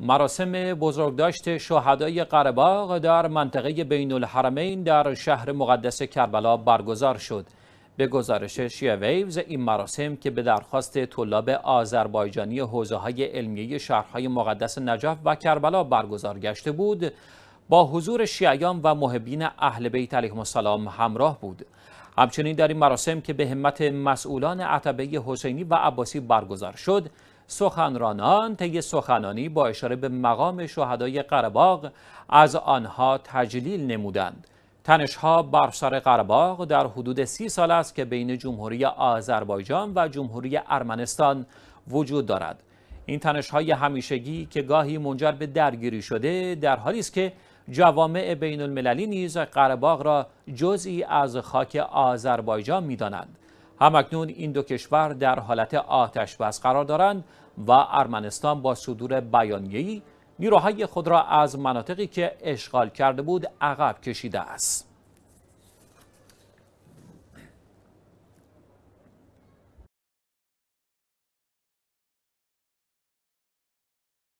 مراسم بزرگداشت شهدای قرباغ در منطقه بین الحرمین در شهر مقدس کربلا برگزار شد. به گزارش شیعه ویوز این مراسم که به درخواست طلاب آذربایجانی حوزه های علمیه شهرهای مقدس نجف و کربلا برگزار گشته بود با حضور شیعیان و محبین اهل بیت علیهم السلام همراه بود. همچنین در این مراسم که به همت مسئولان عتبه حسینی و عباسی برگزار شد سخنرانان طی سخنانی با اشاره به مقام شهدای قرباغ از آنها تجلیل نمودند تنشها بر سر قرباغ در حدود سی سال است که بین جمهوری آذربایجان و جمهوری ارمنستان وجود دارد این تنشهای همیشگی که گاهی منجر به درگیری شده در حالی است که جوامع بین المللی نیز قرباغ را جزئی از خاک آذربایجان دانند همکنون این دو کشور در حالت آتش بس قرار دارند و ارمنستان با صدور بیانیه‌ای نیروهای خود را از مناطقی که اشغال کرده بود عقب کشیده است.